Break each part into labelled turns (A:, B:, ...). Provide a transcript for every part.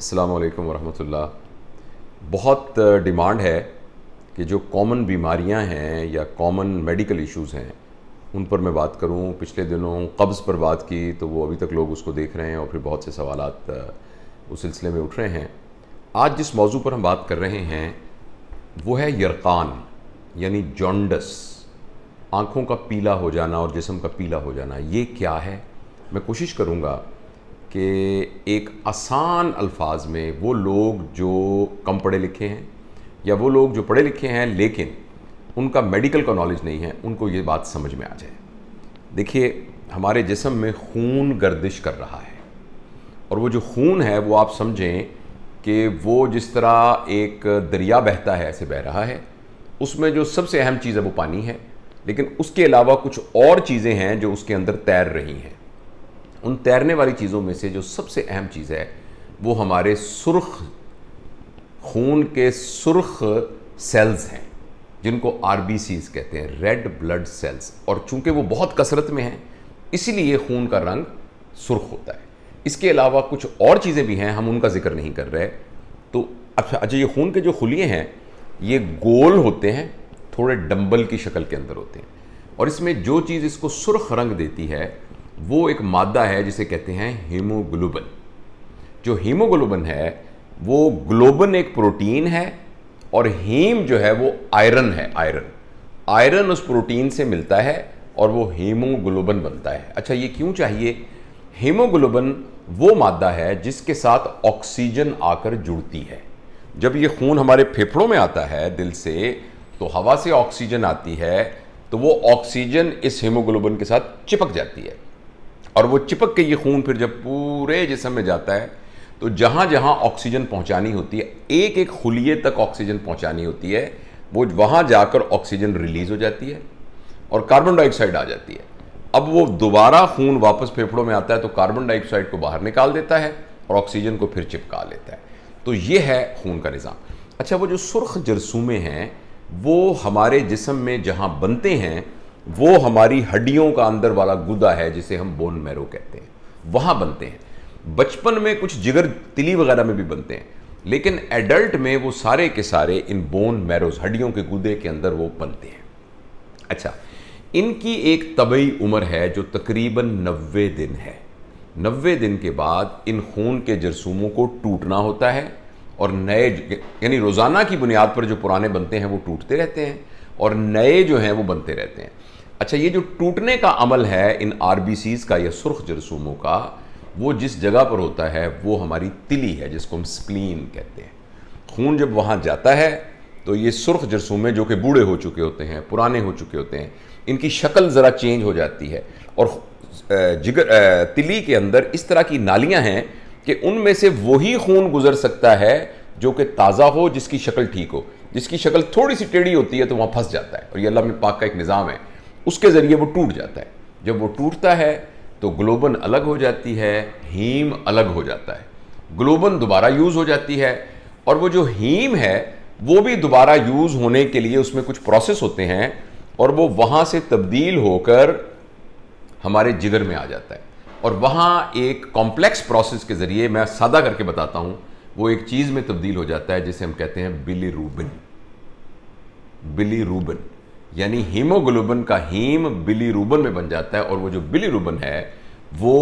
A: अल्लाम वरहमतुल्ला बहुत demand uh, है कि जो कॉमन बीमारियां हैं या कॉमन मेडिकल इश्यूज हैं उन पर मैं बात करूं पिछले दिनों कब्ज़ पर बात की तो वो अभी तक लोग उसको देख रहे हैं और फिर बहुत से सवाल uh, उस सिलसिले में उठ रहे हैं आज जिस मौजू पर हम बात कर रहे हैं वो है यरकान यानी जॉन्डस आँखों का पीला हो जाना और जिसम का पीला हो जाना ये क्या है मैं कोशिश करूँगा कि एक आसान अल्फाज में वो लोग जो कम पढ़े लिखे हैं या वो लोग जो पढ़े लिखे हैं लेकिन उनका मेडिकल का नॉलेज नहीं है उनको ये बात समझ में आ जाए देखिए हमारे जिसम में खून गर्दिश कर रहा है और वो जो खून है वो आप समझें कि वो जिस तरह एक दरिया बहता है ऐसे बह रहा है उसमें जो सबसे अहम चीज़ है वो पानी है लेकिन उसके अलावा कुछ और चीज़ें हैं जो उसके अंदर तैर रही हैं उन तैरने वाली चीज़ों में से जो सबसे अहम चीज़ है वो हमारे सुर्ख खून के सुर्ख सेल्स हैं जिनको आर कहते हैं रेड ब्लड सेल्स और चूंकि वो बहुत कसरत में हैं इसीलिए खून का रंग सुर्ख होता है इसके अलावा कुछ और चीज़ें भी हैं हम उनका जिक्र नहीं कर रहे तो अच्छा अच्छा ये खून के जो खुलिए हैं ये गोल होते हैं थोड़े डंबल की शक्ल के अंदर होते हैं और इसमें जो चीज़ इसको सुर्ख रंग देती है वो एक मादा है जिसे कहते हैं हीमोग्लोबन जो हीमोग्लोबिन है वो ग्लोबन एक प्रोटीन है और हीम जो है वो आयरन है आयरन आयरन उस प्रोटीन से मिलता है और वो हीमोग्लोबन बनता है अच्छा ये क्यों चाहिए हीमोग्लोबन वो मादा है जिसके साथ ऑक्सीजन आकर जुड़ती है जब ये खून हमारे फेफड़ों में आता है दिल से तो हवा से ऑक्सीजन आती है तो वो ऑक्सीजन इस हीमोग्लोबिन के साथ चिपक जाती है और वो चिपक के ये खून फिर जब पूरे जिसम में जाता है तो जहाँ जहाँ ऑक्सीजन पहुँचानी होती है एक एक खुलिए तक ऑक्सीजन पहुँचानी होती है वो वहाँ जाकर ऑक्सीजन रिलीज़ हो जाती है और कार्बन डाइऑक्साइड आ जाती है अब वो दोबारा खून वापस फेफड़ों में आता है तो कार्बन डाइऑक्साइड को बाहर निकाल देता है और ऑक्सीजन को फिर चिपका लेता है तो ये है खून का निज़ाम अच्छा वो जो सुर्ख जरसूमे हैं वो हमारे जिसम में जहाँ बनते हैं वो हमारी हड्डियों का अंदर वाला गुदा है जिसे हम बोन मैरो कहते हैं वहां बनते हैं बचपन में कुछ जिगर तिली वगैरह में भी बनते हैं लेकिन एडल्ट में वो सारे के सारे इन बोन मैरोज हड्डियों के गुदे के अंदर वो बनते हैं अच्छा इनकी एक तबई उम्र है जो तकरीबन नब्बे दिन है नबे दिन के बाद इन खून के जरसूमों को टूटना होता है और नए यानी रोज़ाना की बुनियाद पर जो पुराने बनते हैं वो टूटते रहते हैं और नए जो हैं वो बनते रहते हैं अच्छा ये जो टूटने का अमल है इन आर का या सुर्ख जरसूमों का वो जिस जगह पर होता है वो हमारी तिली है जिसको हम स्प्लीन कहते हैं खून जब वहाँ जाता है तो ये सुर्ख जरसूमे जो कि बूढ़े हो चुके होते हैं पुराने हो चुके होते हैं इनकी शक्ल ज़रा चेंज हो जाती है और जिगर तिली के अंदर इस तरह की नालियाँ हैं कि उनमें से वही खून गुजर सकता है जो कि ताज़ा हो जिसकी शक्ल ठीक हो जिसकी शक्ल थोड़ी सी टेढ़ी होती है तो वहाँ फंस जाता है और ये अल्लाह पाक का एक निज़ाम है उसके ज़रिए वो टूट जाता है जब वो टूटता है तो ग्लोबन अलग हो जाती है हीम अलग हो जाता है ग्लोबन दोबारा यूज़ हो जाती है और वो जो हीम है वो भी दोबारा यूज़ होने के लिए उसमें कुछ प्रोसेस होते हैं और वो वहाँ से तब्दील होकर हमारे जिगर में आ जाता है और वहाँ एक कॉम्प्लेक्स प्रोसेस के ज़रिए मैं सादा करके बताता हूँ वो एक चीज़ में तब्दील हो जाता है जिसे हम कहते हैं बिली रूबिन बिली रूबिन यानी हीमोग्लोबिन का हीम बिलीरूबन में बन जाता है और वो जो बिलीरूबन है वो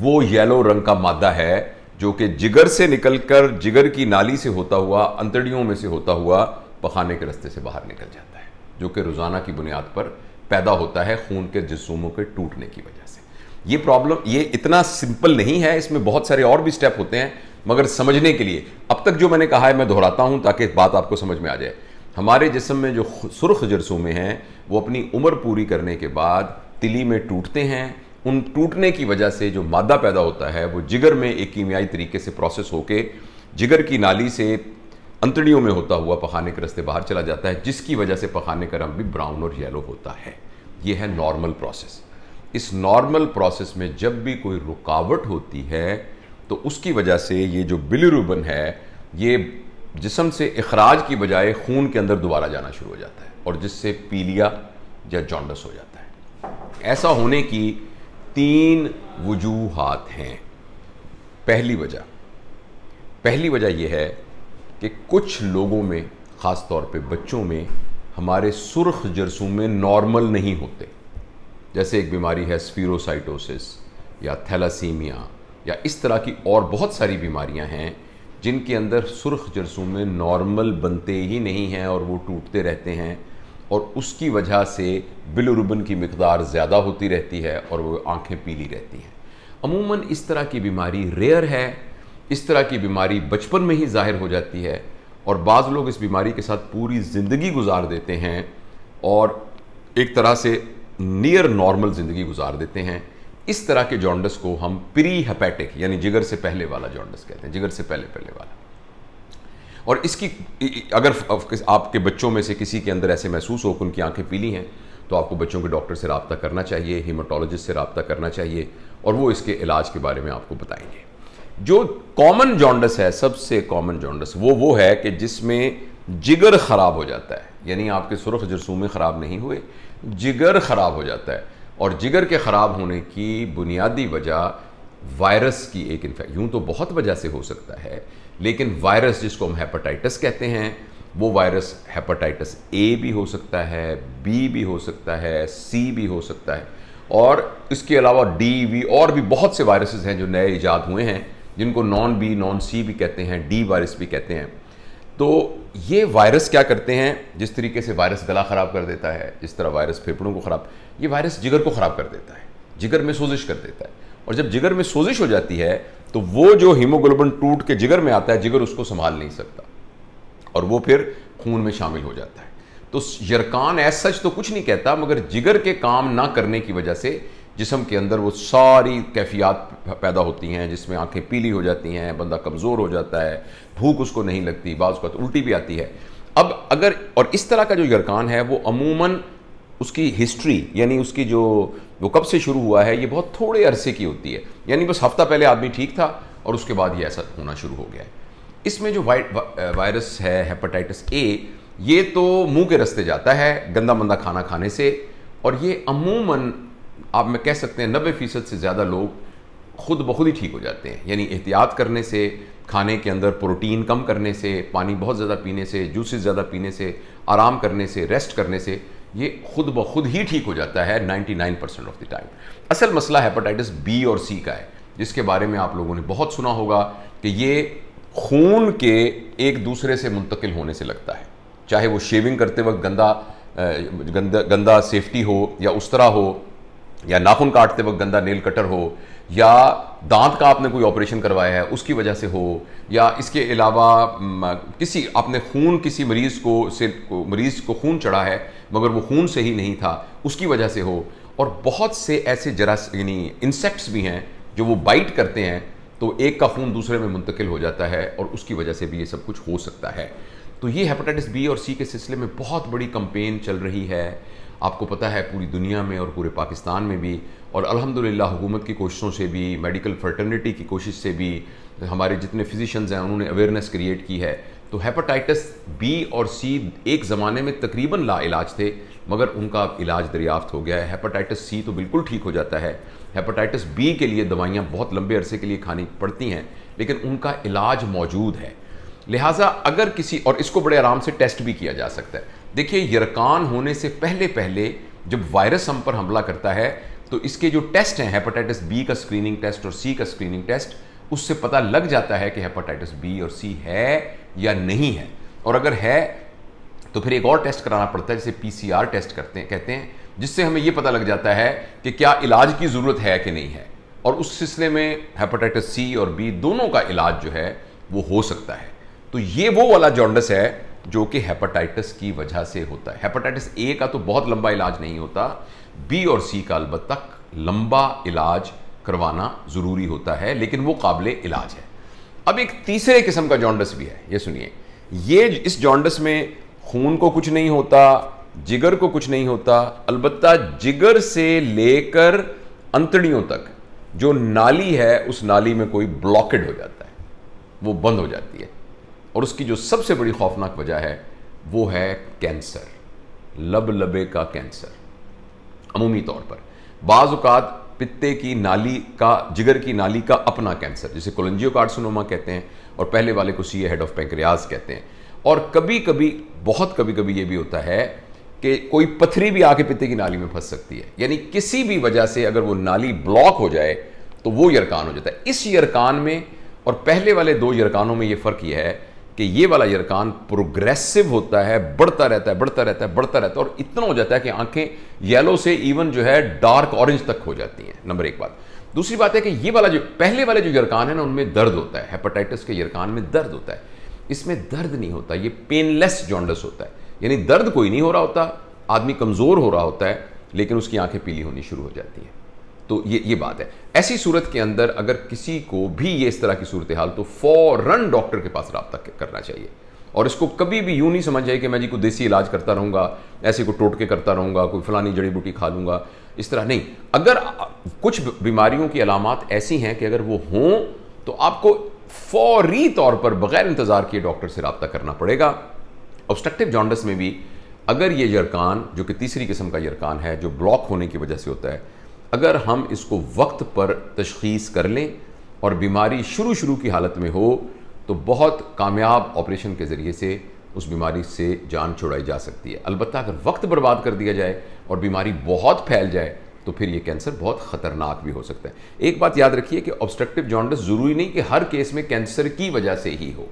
A: वो येलो रंग का मादा है जो कि जिगर से निकलकर जिगर की नाली से होता हुआ अंतड़ियों में से होता हुआ पखाने के रास्ते से बाहर निकल जाता है जो कि रोज़ाना की बुनियाद पर पैदा होता है खून के जिसमों के टूटने की वजह से ये प्रॉब्लम ये इतना सिंपल नहीं है इसमें बहुत सारे और भी स्टेप होते हैं मगर समझने के लिए अब तक जो मैंने कहा है मैं दोहराता हूं ताकि बात आपको समझ में आ जाए हमारे जिसम में जो सुर्ख जरसूमें हैं वो अपनी उम्र पूरी करने के बाद तिली में टूटते हैं उन टूटने की वजह से जो मादा पैदा होता है वो जिगर में एक कीमियाई तरीके से प्रोसेस होकर जिगर की नाली से अंतड़ियों में होता हुआ पखाने के रस्ते बाहर चला जाता है जिसकी वजह से पखाने का रंग भी ब्राउन और येलो होता है ये है नॉर्मल प्रोसेस इस नॉर्मल प्रोसेस में जब भी कोई रुकावट होती है तो उसकी वजह से ये जो बिलिरुबन है ये जिसम से अखराज की बजाय खून के अंदर दोबारा जाना शुरू हो जाता है और जिससे पीलिया या जॉन्डस हो जाता है ऐसा होने की तीन वजूहत हैं पहली वजह पहली वजह यह है कि कुछ लोगों में ख़ास तौर पे बच्चों में हमारे सुर्ख में नॉर्मल नहीं होते जैसे एक बीमारी है स्फीरोसाइटोसिस या थैलासीमिया या इस तरह की और बहुत सारी बीमारियां हैं जिनके अंदर सुर्ख में नॉर्मल बनते ही नहीं हैं और वो टूटते रहते हैं और उसकी वजह से बिलुरुबन की मकदार ज़्यादा होती रहती है और वो आँखें पीली रहती हैं अमूमन इस तरह की बीमारी रेयर है इस तरह की बीमारी बचपन में ही जाहिर हो जाती है और बाज़ लोग इस बीमारी के साथ पूरी ज़िंदगी गुजार देते हैं और एक तरह से नियर नॉर्मल ज़िंदगी गुजार देते हैं इस तरह के जॉन्डस को हम प्री हेपेटिक यानी जिगर से पहले वाला जॉन्डस कहते हैं जिगर से पहले पहले वाला और इसकी अगर आपके बच्चों में से किसी के अंदर ऐसे महसूस हो कि उनकी आंखें पीली हैं तो आपको बच्चों के डॉक्टर से रबता करना चाहिए हीमाटोलॉजिस्ट से रबता करना चाहिए और वो इसके इलाज के बारे में आपको बताएंगे जो कॉमन जॉन्डस है सबसे कॉमन जॉन्डस वो वो है कि जिसमें जिगर ख़राब हो जाता है यानी आपके सुरख जरसूमे ख़राब नहीं हुए जिगर ख़राब हो जाता है और जिगर के ख़राब होने की बुनियादी वजह वायरस की एक इन्फेक्ट यूँ तो बहुत वजह से हो सकता है लेकिन वायरस जिसको हम हेपाटाइटिस कहते हैं वो वायरस हेपाटाइटिस ए भी हो सकता है बी भी हो सकता है सी भी हो सकता है और इसके अलावा डी वी और भी बहुत से वायरसेस हैं जो नए ईजाद हुए हैं जिनको नॉन बी नॉन सी भी कहते हैं डी वायरस भी कहते हैं तो ये वायरस क्या करते हैं जिस तरीके से वायरस गला ख़राब कर देता है जिस तरह वायरस फेफड़ों को ख़राब ये वायरस जिगर को ख़राब कर देता है जिगर में सोजिश कर देता है और जब जिगर में सोजिश हो जाती है तो वो जो हीमोग्लोबिन टूट के जिगर में आता है जिगर उसको संभाल नहीं सकता और वो फिर खून में शामिल हो जाता है तो यरकान ऐस सच तो कुछ नहीं कहता मगर जिगर के काम ना करने की वजह से जिसम के अंदर वो सारी कैफियात पैदा होती हैं जिसमें आंखें पीली हो जाती हैं बंदा कमज़ोर हो जाता है भूख उसको नहीं लगती बाज़ का तो उल्टी भी आती है अब अगर और इस तरह का जो यरकान है वो अमूमन उसकी हिस्ट्री यानी उसकी जो वो कब से शुरू हुआ है ये बहुत थोड़े अरसे की होती है यानी बस हफ्ता पहले आदमी ठीक था और उसके बाद ये ऐसा होना शुरू हो गया है इसमें जो वाइट वायरस है हेपाटाइटिस ए ये तो मुंह के रस्ते जाता है गंदा मंदा खाना खाने से और ये अमूमन आप में कह सकते हैं नब्बे फ़ीसद से ज़्यादा लोग खुद ब खुद ही ठीक हो जाते हैं यानी एहतियात करने से खाने के अंदर प्रोटीन कम करने से पानी बहुत ज़्यादा पीने से जूसेस ज़्यादा पीने से आराम करने से रेस्ट करने से ये खुद ब खुद ही ठीक हो जाता है 99 परसेंट ऑफ द टाइम असल मसला हेपाटाइटिस बी और सी का है जिसके बारे में आप लोगों ने बहुत सुना होगा कि ये खून के एक दूसरे से मुंतकिल होने से लगता है चाहे वो शेविंग करते वक्त गंदा गंदा गंदा सेफ्टी हो या उस तरह हो या नाखून काटते वक्त गंदा नेल कटर हो या दांत का आपने कोई ऑपरेशन करवाया है उसकी वजह से हो या इसके अलावा किसी आपने खून किसी मरीज़ को से मरीज़ को खून चढ़ा है मगर वो खून से ही नहीं था उसकी वजह से हो और बहुत से ऐसे जरा यानी इंसेक्ट्स भी हैं जो वो बाइट करते हैं तो एक का खून दूसरे में मुंतकिल हो जाता है और उसकी वजह से भी ये सब कुछ हो सकता है तो ये हेपेटाइटिस बी और सी के सिलसिले में बहुत बड़ी कंपेन चल रही है आपको पता है पूरी दुनिया में और पूरे पाकिस्तान में भी और अल्हम्दुलिल्लाह हुकूमत की कोशिशों से भी मेडिकल फर्टर्निटी की कोशिश से भी हमारे जितने फिजिशंस हैं उन्होंने अवेयरनेस क्रिएट की है तो हेपाटाइटिस बी और सी एक ज़माने में तकरीबन ला इलाज थे मगर उनका इलाज दरियाफ्त हो गया है हेपाटाइटिस सी तो बिल्कुल ठीक हो जाता है हेपाटाइटिस बी के लिए दवाइयाँ बहुत लंबे अरसे के लिए खानी पड़ती हैं लेकिन उनका इलाज मौजूद है लिहाजा अगर किसी और इसको बड़े आराम से टेस्ट भी किया जा सकता है देखिए यरकान होने से पहले पहले जब वायरस हम पर हमला करता है तो इसके जो टेस्ट हैं हेपेटाइटिस बी का स्क्रीनिंग टेस्ट और सी का स्क्रीनिंग टेस्ट उससे पता लग जाता है कि हेपाटाइटिस बी और सी है या नहीं है और अगर है तो फिर एक और टेस्ट कराना पड़ता है जिसे पीसीआर टेस्ट करते हैं कहते हैं जिससे हमें यह पता लग जाता है कि क्या इलाज की ज़रूरत है कि नहीं है और उस सिलसिले में हेपेटाइटिस सी और बी दोनों का इलाज जो है वो हो सकता है तो ये वो वाला जॉन्डस है जो कि हेपाटाइटिस की वजह से होता है हेपेटाइटिस ए का तो बहुत लंबा इलाज नहीं होता बी और सी का अलबत्ता लंबा इलाज करवाना ज़रूरी होता है लेकिन वो काबिल इलाज है अब एक तीसरे किस्म का जॉन्डस भी है ये सुनिए ये इस जॉन्डस में खून को कुछ नहीं होता जिगर को कुछ नहीं होता अलबत् जिगर से लेकर अंतड़ियों तक जो नाली है उस नाली में कोई ब्लॉकेड हो जाता है वो बंद हो जाती है और उसकी जो सबसे बड़ी खौफनाक वजह है वो है कैंसर लब लबे का कैंसर अमूमी तौर पर बाज़ात पित्ते की नाली का जिगर की नाली का अपना कैंसर जिसे कोलंजियो कार्डसोनोमा कहते हैं और पहले वाले को सी हेड ऑफ पेंक्रियाज कहते हैं और कभी कभी बहुत कभी कभी ये भी होता है कि कोई पथरी भी आके पित्ते की नाली में फंस सकती है यानी किसी भी वजह से अगर वो नाली ब्लॉक हो जाए तो वो यरकान हो जाता है इस यरकान में और पहले वाले दो यरकानों में ये फ़र्क यह है कि ये वाला यरकान प्रोग्रेसिव होता है बढ़ता रहता है बढ़ता रहता है बढ़ता रहता है और इतना हो जाता है कि आंखें येलो से इवन जो है डार्क ऑरेंज तक हो जाती हैं नंबर एक बात दूसरी बात है कि ये वाला जो पहले वाले जो यरकान है ना उनमें दर्द होता है हेपेटाइटिस के यरकान में दर्द होता है इसमें दर्द नहीं होता ये पेनलेस जॉन्डस होता है यानी दर्द कोई नहीं हो रहा होता आदमी कमज़ोर हो रहा होता है लेकिन उसकी आंखें पीली होनी शुरू हो जाती हैं तो ये ये बात है ऐसी सूरत के अंदर अगर किसी को भी ये इस तरह की सूरत हाल तो फ़ौरन डॉक्टर के पास रबता करना चाहिए और इसको कभी भी यूँ नहीं समझ जाए कि मैं जी को देसी इलाज करता रहूँगा ऐसे को टोटके करता रहूँगा कोई फलानी जड़ी बूटी खा लूँगा इस तरह नहीं अगर कुछ बीमारियों की अलामत ऐसी हैं कि अगर वो हों तो आपको फौरी तौर पर बगैर इंतज़ार किए डॉक्टर से रबता करना पड़ेगा ऑब्स्ट्रक्टिव जॉन्डस में भी अगर ये यरकान जो कि तीसरी किस्म का यरकान है जो ब्लॉक होने की वजह से होता है अगर हम इसको वक्त पर तशीस कर लें और बीमारी शुरू शुरू की हालत में हो तो बहुत कामयाब ऑपरेशन के ज़रिए से उस बीमारी से जान छुड़ाई जा सकती है अलबत् अगर वक्त बर्बाद कर दिया जाए और बीमारी बहुत फैल जाए तो फिर ये कैंसर बहुत ख़तरनाक भी हो सकता है एक बात याद रखिए कि ऑब्स्ट्रक्टिव जॉन्डस ज़रूरी नहीं कि हर केस में कैंसर की वजह से ही हो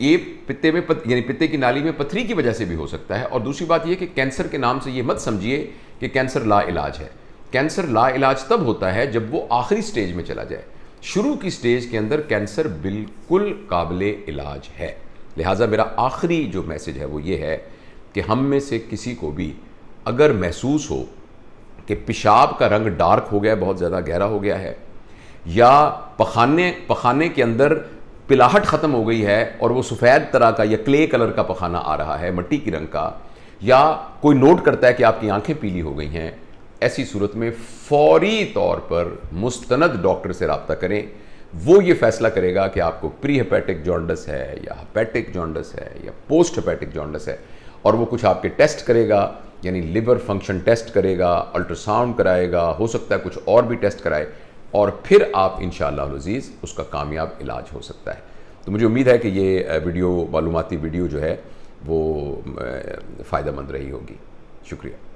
A: ये पित्ते में पत, यानी पित्ते की नाली में पथरी की वजह से भी हो सकता है और दूसरी बात यह कि कैंसर के नाम से ये मत समझिए कि कैंसर ला इलाज है कैंसर ला इलाज तब होता है जब वो आखिरी स्टेज में चला जाए शुरू की स्टेज के अंदर कैंसर बिल्कुल काबिल इलाज है लिहाजा मेरा आखिरी जो मैसेज है वो ये है कि हम में से किसी को भी अगर महसूस हो कि पेशाब का रंग डार्क हो गया है बहुत ज़्यादा गहरा हो गया है या पखाने पखाने के अंदर पिलाहट ख़त्म हो गई है और वो सफ़ेद तरह का या क्ले कलर का पखाना आ रहा है मट्टी की रंग का या कोई नोट करता है कि आपकी आंखें पीली हो गई हैं ऐसी सूरत में फौरी तौर पर मुस्तंद डॉक्टर से रबता करें वो ये फैसला करेगा कि आपको प्री हेपेटिक जॉन्डस है या हपैटिक जॉन्डस है या पोस्ट हपैटिक जॉन्डस है और वो कुछ आपके टेस्ट करेगा यानी लिवर फंक्शन टेस्ट करेगा अल्ट्रासाउंड कराएगा हो सकता है कुछ और भी टेस्ट कराए और फिर आप इन शजीज़ उसका कामयाब इलाज हो सकता है तो मुझे उम्मीद है कि ये वीडियो मालूमती वीडियो जो है वो फ़ायदा रही होगी शुक्रिया